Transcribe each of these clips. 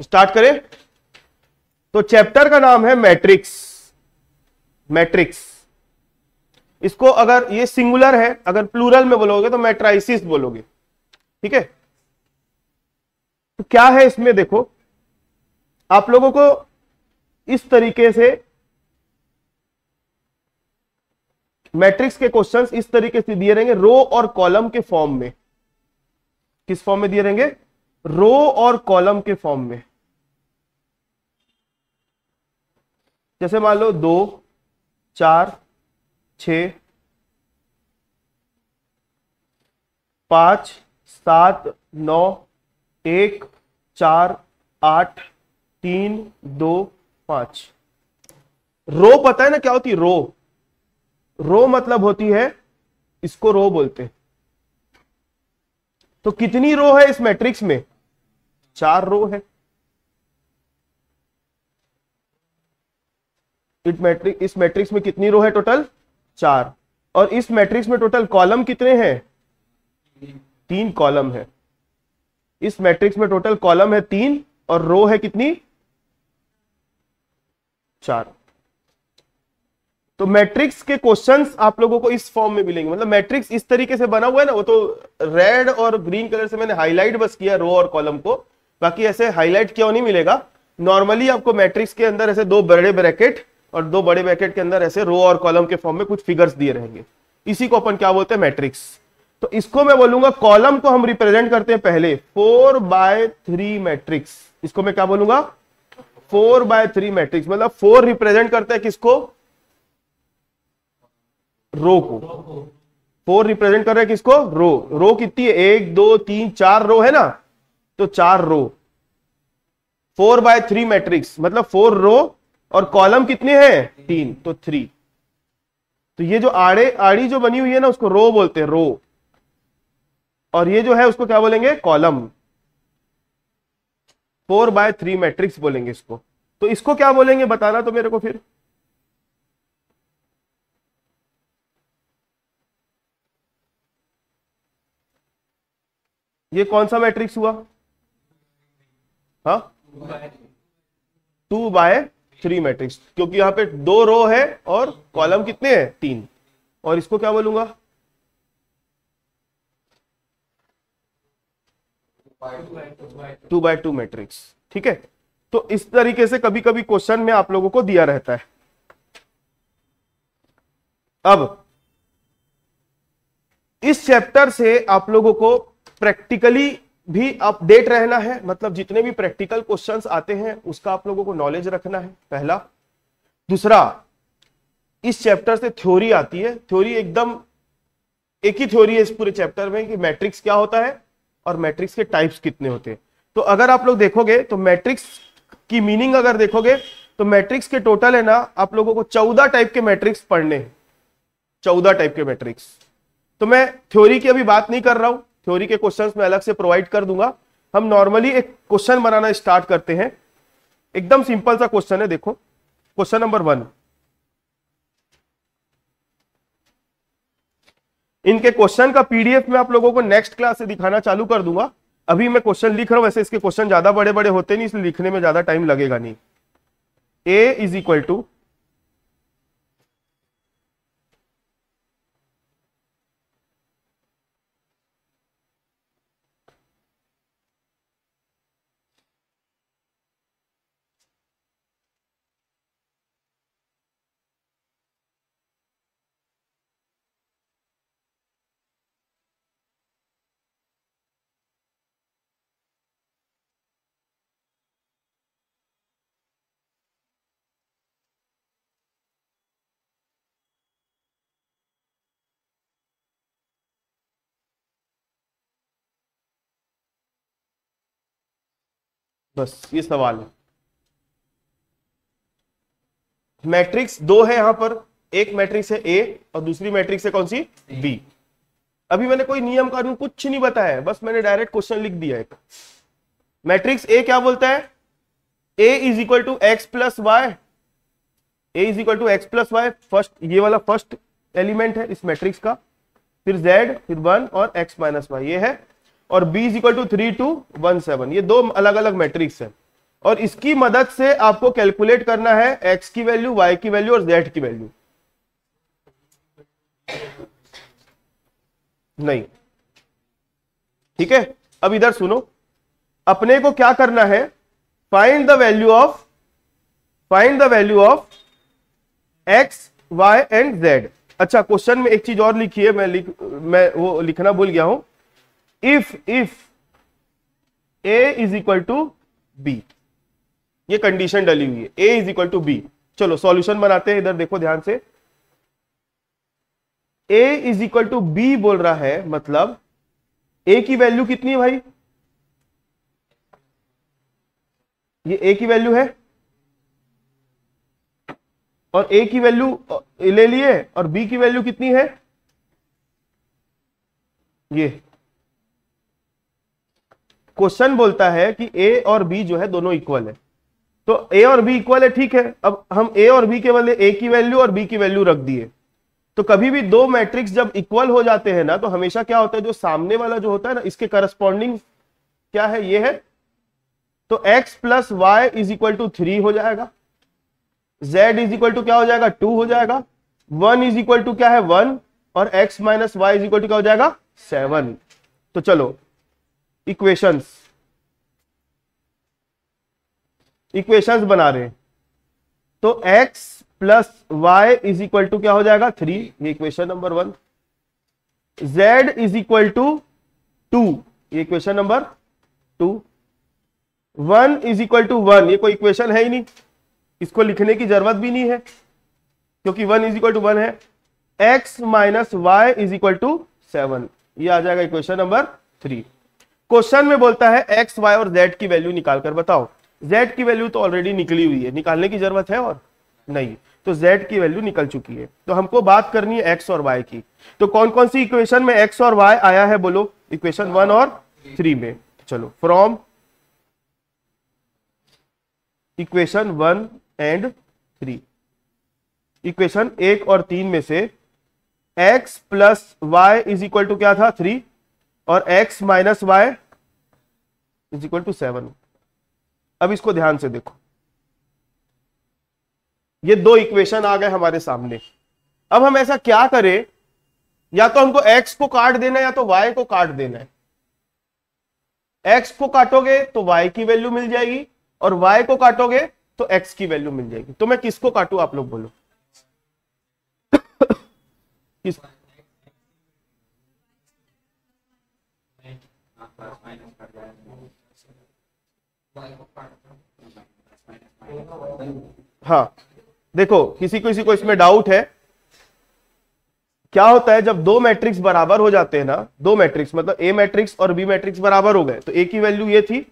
Start करें तो chapter का नाम है मैट्रिक्स मैट्रिक्स इसको अगर ये सिंगुलर है अगर प्लूरल में बोलोगे तो मैट्राइसिस बोलोगे ठीक है तो क्या है इसमें देखो आप लोगों को इस तरीके से मैट्रिक्स के क्वेश्चंस इस तरीके से दिए रहेंगे रो और कॉलम के फॉर्म में किस फॉर्म में दिए रहेंगे रो और कॉलम के फॉर्म में जैसे मान लो दो चार छ पांच सात नौ एक चार आठ तीन दो पांच रो पता है ना क्या होती है रो रो मतलब होती है इसको रो बोलते हैं तो कितनी रो है इस मैट्रिक्स में चार रो है इट मैट्रिक इस मैट्रिक्स में कितनी रो है टोटल चार और इस मैट्रिक्स में टोटल कॉलम कितने हैं तीन कॉलम है इस मैट्रिक्स में टोटल कॉलम है तीन और रो है कितनी चार तो मैट्रिक्स के क्वेश्चंस आप लोगों को इस फॉर्म में मिलेंगे मतलब मैट्रिक्स इस तरीके से बना हुआ है ना वो तो रेड और ग्रीन कलर से मैंने हाईलाइट बस किया रो और कॉलम को बाकी ऐसे हाईलाइट क्यों नहीं मिलेगा नॉर्मली आपको मैट्रिक्स के अंदर ऐसे दो बड़े ब्रैकेट और दो बड़े ब्रैकेट के अंदर ऐसे रो और कॉलम के फॉर्म में कुछ फिगर्स दिए रहेंगे इसी को अपन क्या बोलते हैं मैट्रिक्स तो इसको मैं बोलूंगा कॉलम को हम रिप्रेजेंट करते हैं पहले फोर बाय थ्री मैट्रिक्स इसको मैं क्या बोलूंगा फोर बाय थ्री मैट्रिक्स मतलब फोर रिप्रेजेंट करता है किसको रो को फोर रिप्रेजेंट कर रहा है किसको रो रो कितनी है एक दो तीन चार रो है ना तो चार row four by three matrix मतलब फोर रो और कॉलम कितने हैं तीन तो थ्री तो ये जो आड़े आड़ी जो बनी हुई है ना उसको रो बोलते हैं रो और ये जो है उसको क्या बोलेंगे column four by three matrix बोलेंगे इसको तो इसको क्या बोलेंगे बताना तो मेरे को फिर ये कौन सा मैट्रिक्स हुआ हा टू बाय थ्री मैट्रिक्स क्योंकि यहां पे दो रो है और कॉलम कितने हैं तीन और इसको क्या बोलूंगा टू बाय टू मैट्रिक्स ठीक है तो इस तरीके से कभी कभी क्वेश्चन में आप लोगों को दिया रहता है अब इस चैप्टर से आप लोगों को प्रैक्टिकली भी अपडेट रहना है मतलब जितने भी प्रैक्टिकल क्वेश्चंस आते हैं उसका आप लोगों को नॉलेज रखना है पहला दूसरा इस चैप्टर से थ्योरी आती है थ्योरी एकदम एक ही थ्योरी है इस पूरे चैप्टर में कि मैट्रिक्स क्या होता है और मैट्रिक्स के टाइप्स कितने होते हैं तो अगर आप लोग देखोगे तो मैट्रिक्स की मीनिंग अगर देखोगे तो मैट्रिक्स के टोटल है ना आप लोगों को चौदह टाइप के मैट्रिक्स पढ़ने चौदह टाइप के मैट्रिक्स तो मैं थ्योरी की अभी बात नहीं कर रहा हूं थ्योरी के क्वेश्चन में अलग से प्रोवाइड कर दूंगा हम नॉर्मली एक क्वेश्चन बनाना स्टार्ट करते हैं एकदम सिंपल सा क्वेश्चन है देखो क्वेश्चन नंबर वन इनके क्वेश्चन का पीडीएफ में आप लोगों को नेक्स्ट क्लास से दिखाना चालू कर दूंगा अभी मैं क्वेश्चन लिख रहा हूं वैसे इसके क्वेश्चन ज्यादा बड़े बड़े होते नहीं इसलिए लिखने में ज्यादा टाइम लगेगा नहीं ए इज इक्वल टू बस ये सवाल है मैट्रिक्स दो है यहां पर एक मैट्रिक्स है ए और दूसरी मैट्रिक्स है कौन सी बी अभी मैंने कोई नियम कानून कुछ नहीं बताया बस मैंने डायरेक्ट क्वेश्चन लिख दिया एक मैट्रिक्स ए क्या बोलता है A is equal to X plus Y A is equal to X plus Y first ये वाला फर्स्ट एलिमेंट है इस मैट्रिक्स का फिर जेड फिर वन और एक्स माइनस वाई ये है और b is equal to three two one seven ये दो अलग अलग मैट्रिक्स है और इसकी मदद से आपको कैलकुलेट करना है x की वैल्यू y की वैल्यू और z की वैल्यू नहीं ठीक है अब इधर सुनो अपने को क्या करना है find the value of find the value of x Y and Z अच्छा क्वेश्चन में एक चीज और लिखी है मैं लिख मैं वो लिखना भूल गया हूं if if A is equal to B ये कंडीशन डली हुई है A is equal to B चलो सॉल्यूशन बनाते हैं इधर देखो ध्यान से A is equal to B बोल रहा है मतलब ए की वैल्यू कितनी है भाई ये ए की वैल्यू है और ए की वैल्यू ले लिए और बी की वैल्यू कितनी है ये क्वेश्चन बोलता है कि ए और बी जो है दोनों इक्वल है तो ए और बी इक्वल है ठीक है अब हम ए और बी के बदले ए की वैल्यू और बी की वैल्यू रख दिए तो कभी भी दो मैट्रिक्स जब इक्वल हो जाते हैं ना तो हमेशा क्या होता है जो सामने वाला जो होता है ना इसके करस्पॉन्डिंग क्या है ये है तो x plus Y is equal to three हो जाएगा z इज इक्वल टू क्या हो जाएगा टू हो जाएगा वन इज इक्वल टू क्या है वन और x minus Y is equal to क्या हो जाएगा सेवन तो चलो इक्वेशंस इक्वेशंस बना रहे तो x plus Y is equal to क्या हो जाएगा थ्री ये equation number one z is equal to two ये equation number two one is equal to one ये कोई इक्वेशन है ही नहीं इसको लिखने की जरूरत भी नहीं है क्योंकि one is equal to one है x minus Y is equal to seven ये आ जाएगा इक्वेशन नंबर थ्री क्वेश्चन में बोलता है एक्स वाई और जेड की वैल्यू निकालकर बताओ जेड की वैल्यू तो ऑलरेडी निकली हुई है निकालने की जरूरत है और नहीं तो जेड की वैल्यू निकल चुकी है तो हमको बात करनी है एक्स और वाई की तो कौन कौन सी इक्वेशन में एक्स और वाई आया है बोलो इक्वेशन वन और थ्री में चलो from equation one and three equation एक और तीन में से X plus Y is equal to क्या था थ्री और X minus Y is equal to seven अब इसको ध्यान से देखो ये दो इक्वेशन आ गए हमारे सामने अब हम ऐसा क्या करें या तो हमको x को काट देना है या तो y को काट देना है x को काटोगे तो y की वैल्यू मिल जाएगी और y को काटोगे तो x की वैल्यू मिल जाएगी तो मैं किसको काटू आप लोग बोलो किस हाँ देखो किसी को किसी को इसमें डाउट है क्या होता है जब दो मैट्रिक्स बराबर हो जाते हैं ना दो मैट्रिक्स मतलब ए मैट्रिक्स और बी मैट्रिक्स बराबर हो गए तो ए की वैल्यू ये थी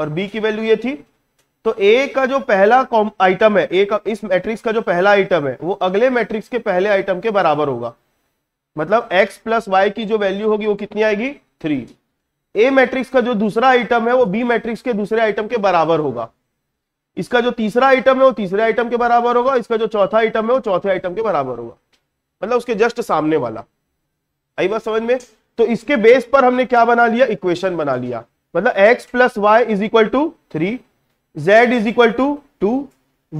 और बी की वैल्यू ये थी तो ए का जो पहला आइटम है ए का इस मैट्रिक्स का जो पहला आइटम है वो अगले मैट्रिक्स के पहले आइटम के बराबर होगा मतलब एक्स प्लस वाई की जो वैल्यू होगी वो कितनी आएगी थ्री ए मैट्रिक्स का जो दूसरा आइटम है वो बी मैट्रिक्स के दूसरे आइटम के बराबर होगा इसका जो तीसरा आइटम है वो तीसरे आइटम के बराबर होगा इसका जो चौथा आइटम है वो चौथे आइटम के बराबर होगा मतलब उसके जस्ट सामने वाला आई बात समझ में तो इसके बेस पर हमने क्या बना लिया इक्वेशन बना लिया मतलब x plus Y is equal to three Z is equal to two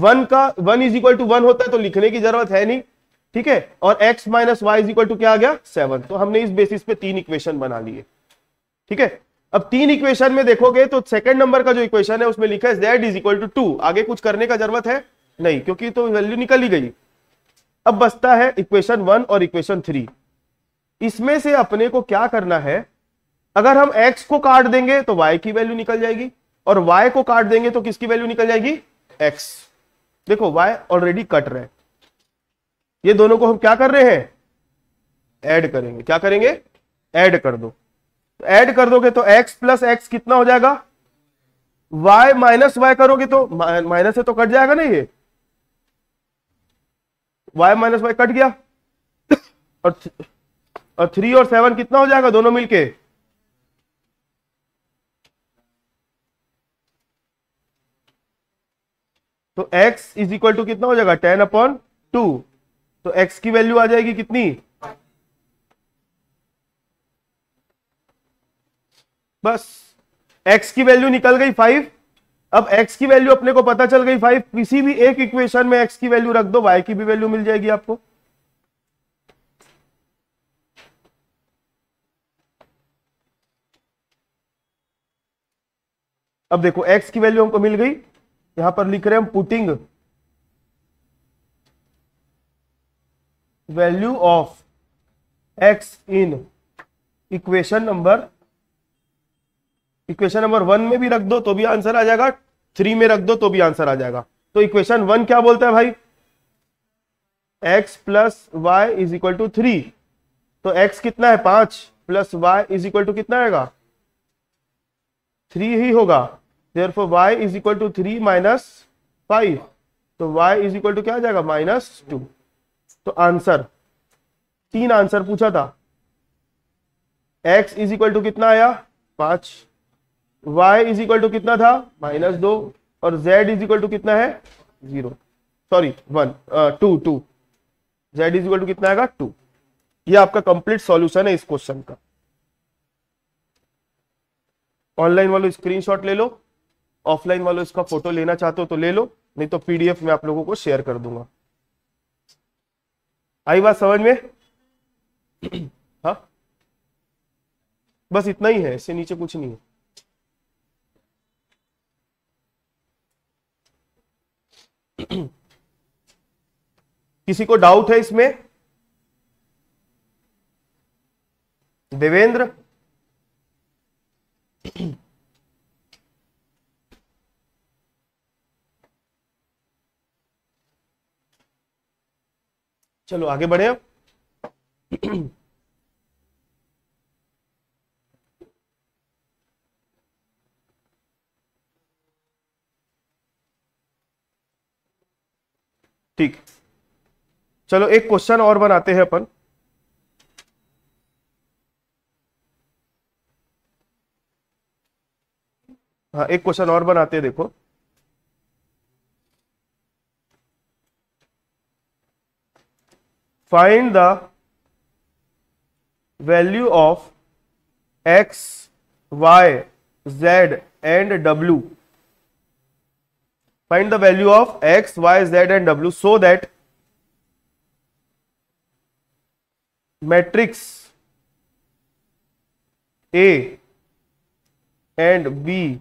one का one is equal to one होता है तो लिखने की जरूरत है नहीं ठीक है और x minus Y is equal to क्या आ गया सेवन तो हमने इस बेसिस पे तीन इक्वेशन बना लिए ठीक है अब तीन इक्वेशन में देखोगे तो सेकंड नंबर का जो इक्वेशन है उसमें लिखा है that is equal to two आगे कुछ करने का जरूरत है नहीं क्योंकि तो वैल्यू निकल ही गई अब बचता है इक्वेशन वन और इक्वेशन थ्री इसमें से अपने को क्या करना है अगर हम एक्स को काट देंगे तो वाई की वैल्यू निकल जाएगी और वाई को काट देंगे तो किसकी वैल्यू निकल जाएगी एक्स देखो वाई ऑलरेडी कट रहे ये दोनों को हम क्या कर रहे हैं एड करेंगे क्या करेंगे एड कर दो ऐड कर दोगे तो x प्लस एक्स कितना हो जाएगा y माइनस वाई करोगे तो माइनस से तो कट जाएगा ना ये y माइनस वाई कट गया और और थ्री और सेवन कितना हो जाएगा दोनों मिलके तो x इज इक्वल टू कितना हो जाएगा टेन अपॉन टू तो x की वैल्यू आ जाएगी कितनी बस एक्स की वैल्यू निकल गई फाइव अब एक्स की वैल्यू अपने को पता चल गई फाइव किसी भी एक इक्वेशन में एक्स की वैल्यू रख दो वाई की भी वैल्यू मिल जाएगी आपको अब देखो एक्स की वैल्यू हमको मिल गई यहां पर लिख रहे हैं हम putting value of x in equation number equation number one में भी रख दो तो भी आंसर आ जाएगा थ्री में रख दो तो भी आंसर आ जाएगा तो इक्वेशन वन क्या बोलता है भाई x plus Y is equal to three तो एक्स कितना है पांच plus Y is equal to कितना आएगा थ्री ही होगा there four y is equal to three minus five तो वाई इज इक्वल टू क्या आ जाएगा माइनस टू तो आंसर तीन आंसर पूछा था एक्स इज इक्वल टू कितना आया पांच y इज इक्वल टू कितना था माइनस दो और z इज इक्वल टू कितना है zero sorry one two two z is equal to कितना आएगा टू ये आपका कंप्लीट सॉल्यूशन है इस क्वेश्चन का ऑनलाइन वालों स्क्रीनशॉट ले लो ऑफलाइन वालों इसका फोटो लेना चाहते हो तो ले लो नहीं तो पीडीएफ में आप लोगों को शेयर कर दूंगा आई बात समझ में हा? बस इतना ही है इससे नीचे कुछ नहीं है किसी को डाउट है इसमें देवेंद्र चलो आगे बढ़े ठीक चलो एक क्वेश्चन और बनाते हैं अपन हाँ एक क्वेश्चन और बनाते हैं देखो find the value of x y z and डब्ल्यू find the value of x, y, z and w so that matrix A and B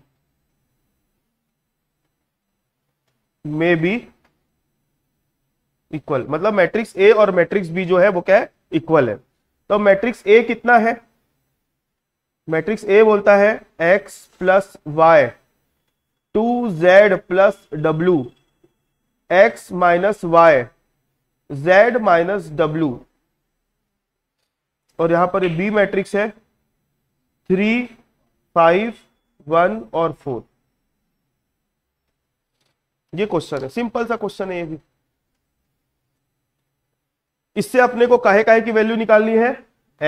may be equal मतलब मैट्रिक्स ए और मैट्रिक्स बी जो है वो क्या है इक्वल है तो मैट्रिक्स ए कितना है मैट्रिक्स ए बोलता है x plus Y to Z plus W X minus Y Z minus W और यहां पर बी मैट्रिक्स है थ्री फाइव वन और फोर ये क्वेश्चन है सिंपल सा क्वेश्चन है ये भी इससे अपने को काहे काहे की वैल्यू निकालनी है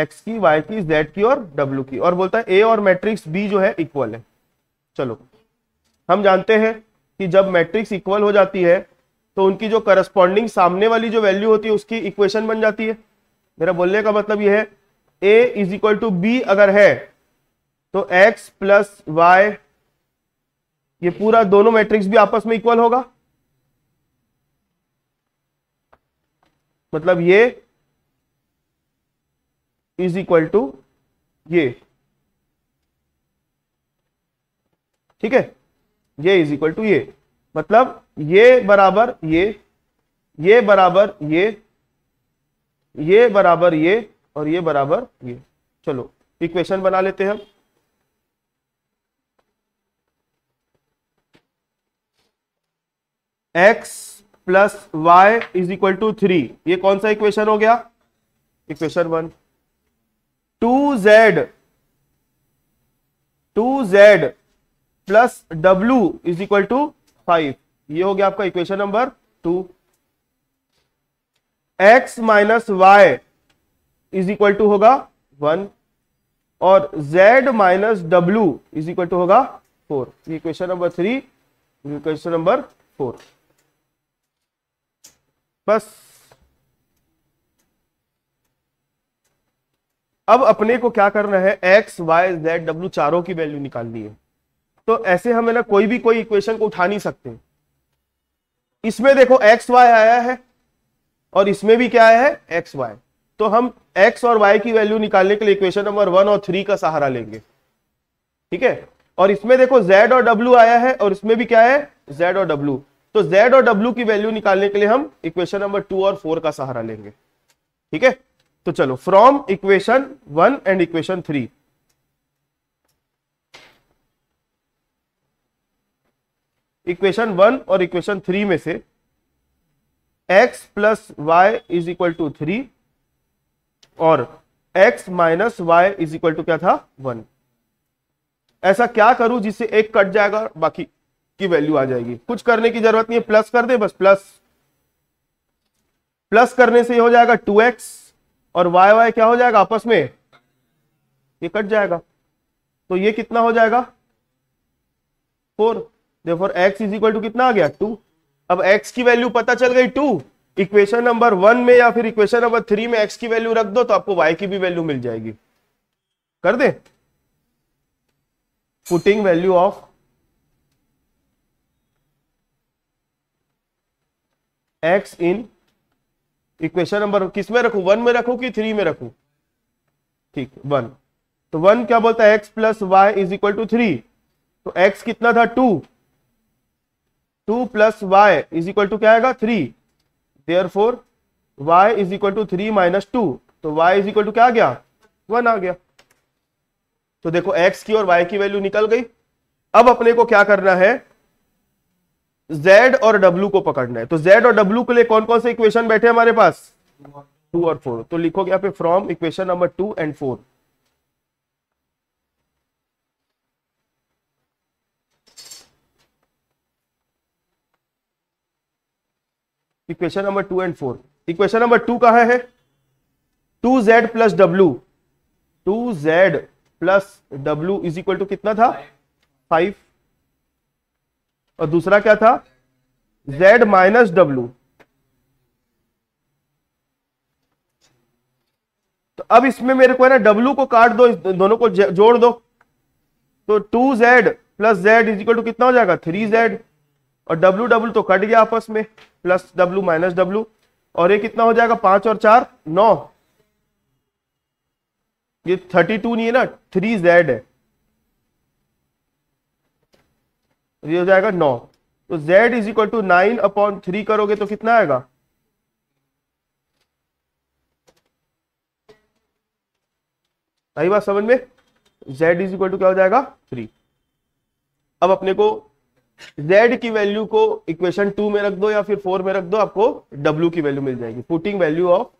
एक्स की वाई की जेड की और डब्ल्यू की और बोलता है ए और मैट्रिक्स बी जो है इक्वल है चलो हम जानते हैं कि जब मैट्रिक्स इक्वल हो जाती है तो उनकी जो करस्पॉन्डिंग सामने वाली जो वैल्यू होती है उसकी इक्वेशन बन जाती है मेरा बोलने का मतलब यह है A is equal to B अगर है तो एक्स प्लस वाई ये पूरा दोनों मैट्रिक्स भी आपस में इक्वल होगा मतलब ये इज इक्वल टू ये ठीक है ये इज इक्वल टू ये मतलब ये बराबर ये ये बराबर ये ये बराबर ये और ये बराबर ये चलो इक्वेशन बना लेते हैं हम x plus Y is equal to three ये कौन सा इक्वेशन हो गया equation one two z two Z plus W is equal to five ये हो गया आपका equation number two x minus Y is equal to होगा वन और जेड माइनस डब्ल्यू इज इक्वल टू होगा फोर ये equation number three equation number four बस अब अपने को क्या करना है एक्स वाई जेड डब्ल्यू चारों की वैल्यू निकालनी है तो ऐसे हम है ना कोई भी कोई इक्वेशन को उठा नहीं सकते इसमें देखो एक्स वाई आया है और इसमें भी क्या आया है एक्स वाई तो हम एक्स और वाई की वैल्यू निकालने के लिए इक्वेशन नंबर वन और थ्री का सहारा लेंगे ठीक है और इसमें देखो जेड और डब्ल्यू आया है और इसमें भी क्या है जेड और डब्ल्यू तो जेड और डब्ल्यू की वैल्यू निकालने के लिए हम इक्वेशन नंबर टू और फोर का सहारा लेंगे ठीक है तो चलो from equation one and equation three equation one और इक्वेशन थ्री में से x plus Y is equal to three और x minus Y is equal to क्या था वन ऐसा क्या करूं जिससे एक कट जाएगा बाकी की वैल्यू आ जाएगी कुछ करने की जरूरत नहीं है प्लस कर दे बस प्लस प्लस करने से हो जाएगा टू एक्स और वाई वाई क्या हो जाएगा आपस में ये कट जाएगा तो ये कितना हो जाएगा four therefore x is equal to कितना आ गया टू अब एक्स की वैल्यू पता चल गई टू इक्वेशन नंबर वन में या फिर इक्वेशन नंबर थ्री में एक्स की वैल्यू रख दो तो आपको वाई की भी वैल्यू मिल जाएगी कर दे putting value of x in equation number किस में रखू वन में रखू कि थ्री में रखू ठीक वन तो वन क्या बोलता है x plus Y is equal to three तो एक्स कितना था two two plus Y is equal to क्या आएगा three there four y is equal to three minus two तो y इज इक्वल टू क्या आ गया वन आ गया तो देखो एक्स की और वाई की वैल्यू निकल गई अब अपने को क्या करना है जेड और डब्ल्यू को पकड़ना है तो जेड और w के लिए कौन कौन से इक्वेशन बैठे हमारे पास टू और फोर तो लिखोगे यहां पे from equation number two and four equation number two and four equation number two कहा है two Z plus W two Z plus W is equal to कितना था फाइव और दूसरा क्या था जेड माइनस डब्ल्यू तो अब इसमें मेरे को है ना डब्ल्यू को काट दो दोनों को जोड़ दो तो two Z plus Z is equal to कितना हो जाएगा थ्री जेड और डब्ल्यू डब्ल्यू तो कट गया आपस में प्लस डब्ल्यू माइनस डब्ल्यू और ये कितना हो जाएगा पांच और चार नौ ये थर्टी टू नहीं है ना थ्री जेड है ये हो जाएगा नौ तो z is equal to nine upon three करोगे तो कितना आएगा आई बात समझ में जेड इज इक्वल टू क्या हो जाएगा थ्री अब अपने को z की वैल्यू को इक्वेशन टू में रख दो या फिर फोर में रख दो आपको w की वैल्यू मिल जाएगी पुटिंग वैल्यू ऑफ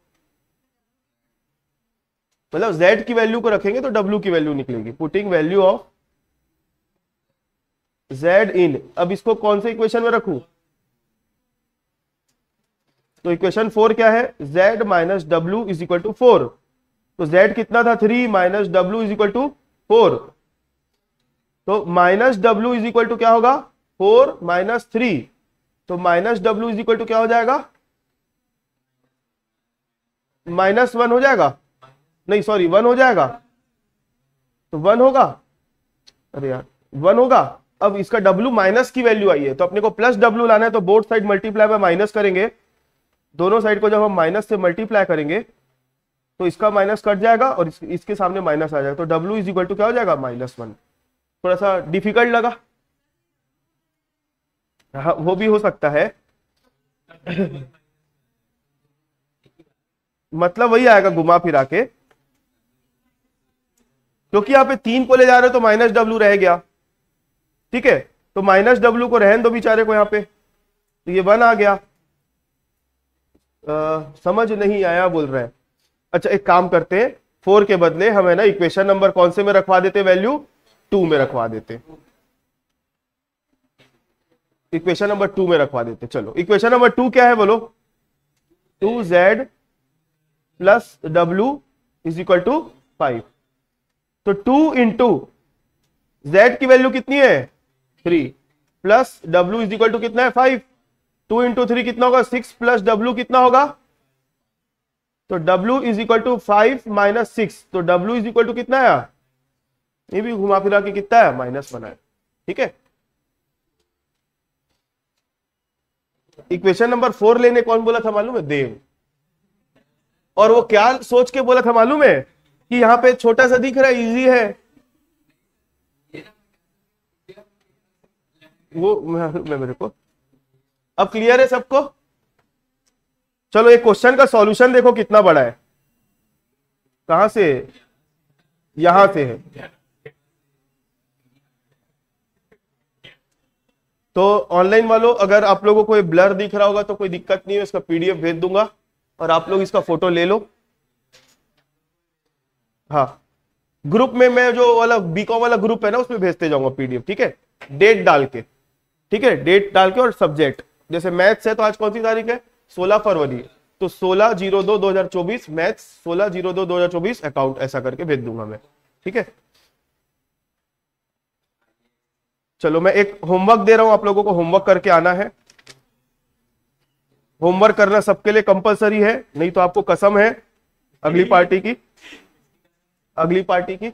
मतलब z की वैल्यू को रखेंगे तो w की वैल्यू निकलेगी putting value of z in अब इसको कौन से इक्वेशन में रखू तो इक्वेशन फोर क्या है z माइनस डब्ल्यू इज इक्वल टू फोर तो z कितना था थ्री माइनस डब्ल्यू इज इक्वल टू फोर तो माइनस डब्ल्यू इज इक्वल टू क्या होगा फोर माइनस थ्री तो माइनस डब्ल्यू इज इक्वल टू क्या हो जाएगा माइनस वन हो जाएगा नहीं सॉरी वन हो जाएगा तो वन होगा अरे यार वन होगा अब इसका डब्ल्यू माइनस की वैल्यू आई है तो अपने को प्लस डब्ल्यू लाना है तो both side multiply by minus करेंगे दोनों साइड को जब हम माइनस से मल्टीप्लाई करेंगे तो इसका माइनस कट जाएगा और इसके सामने माइनस आ जाएगा तो डब्ल्यू इज इक्वल टू क्या हो जाएगा माइनस वन थोड़ा सा डिफिकल्ट लगा हाँ वो भी हो सकता है मतलब वही आएगा घुमा फिरा के क्योंकि यहां पे तीन को ले जा रहे हो तो माइनस डब्ल्यू रह गया ठीक है तो माइनस डब्ल्यू को रहन दो बेचारे को यहाँ पे तो ये वन आ गया आ, समझ नहीं आया बोल रहे हैं अच्छा एक काम करते हैं फोर के बदले हमें ना इक्वेशन नंबर कौन से में रखवा देते वैल्यू टू में रखवा देते इक्वेशन नंबर टू में रखवा देते चलो इक्वेशन नंबर टू क्या है बोलो two Z plus W is equal to five तो टू इंटू जेड की वैल्यू कितनी है three plus W is equal to कितना है फाइव टू इंटू थ्री कितना होगा सिक्स प्लस डब्ल्यू कितना होगा तो W is equal to five minus six तो W इज इक्वल टू कितना है ये भी घुमा फिरा के कितना है माइनस वन है ठीक है इक्वेशन नंबर फोर लेने कौन बोला था मालूम है देव और वो क्या सोच के बोला था मालूम है कि यहां पे छोटा सा दिख रहा है इजी है वो मैं मेरे को अब क्लियर है सबको चलो एक क्वेश्चन का सॉल्यूशन देखो कितना बड़ा है कहां से यहां से है तो ऑनलाइन वालों अगर आप लोगों को ब्लर दिख रहा होगा तो कोई दिक्कत नहीं है इसका पीडीएफ भेज दूंगा और आप लोग इसका फोटो ले लो हाँ ग्रुप में मैं जो वाला बीकॉम वाला ग्रुप है ना उसमें भेजते जाऊंगा पीडीएफ ठीक है डेट डाल के ठीक है डेट डाल के और सब्जेक्ट जैसे मैथ्स है तो आज कौन सी तारीख है सोलह फरवरी तो सोलह जीरो दो दो हजार चौबीस मैथ्स सोलह जीरो दो दो हजार चौबीस अकाउंट ऐसा करके भेज दूंगा मैं ठीक है चलो मैं एक होमवर्क दे रहा हूं आप लोगों को होमवर्क करके आना है होमवर्क करना सबके लिए कंपलसरी है नहीं तो आपको कसम है अगली पार्टी की अगली पार्टी की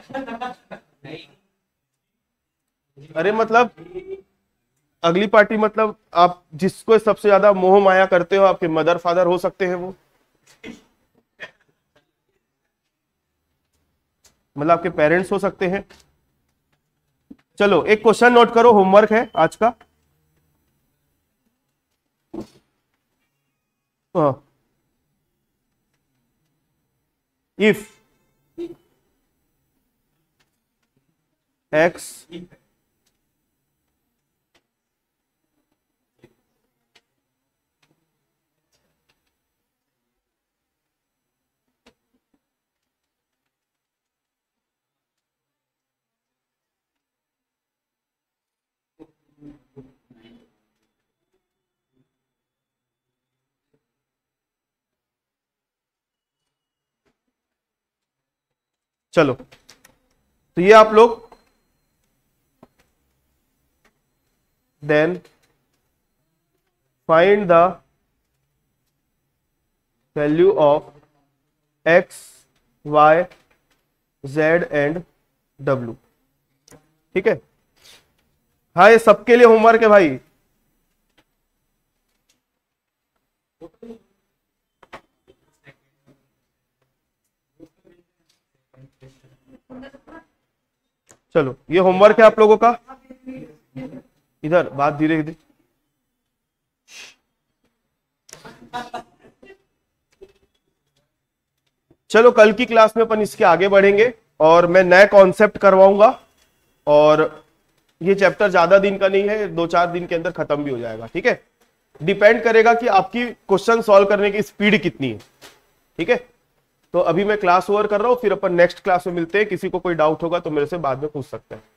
अरे मतलब अगली पार्टी मतलब आप जिसको सबसे ज्यादा मोह माया करते हो आपके मदर फादर हो सकते हैं वो मतलब आपके पेरेंट्स हो सकते हैं चलो एक क्वेश्चन नोट करो होमवर्क है आज का इफ हाँ। एक्स चलो तो ये आप लोग then find the value of x y z and डब्ल्यू ठीक है हाँ ये सबके लिए होमवर्क है भाई चलो ये होमवर्क है आप लोगों का इधर बात धीरे धीरे चलो कल की क्लास में अपन इसके आगे बढ़ेंगे और मैं नया कॉन्सेप्ट करवाऊंगा और ये चैप्टर ज्यादा दिन का नहीं है दो चार दिन के अंदर खत्म भी हो जाएगा ठीक है डिपेंड करेगा कि आपकी क्वेश्चन सॉल्व करने की स्पीड कितनी है ठीक है तो अभी मैं क्लास ओवर कर रहा हूँ फिर अपन नेक्स्ट क्लास में मिलते हैं किसी को कोई डाउट होगा तो मेरे से बाद में पूछ सकते हैं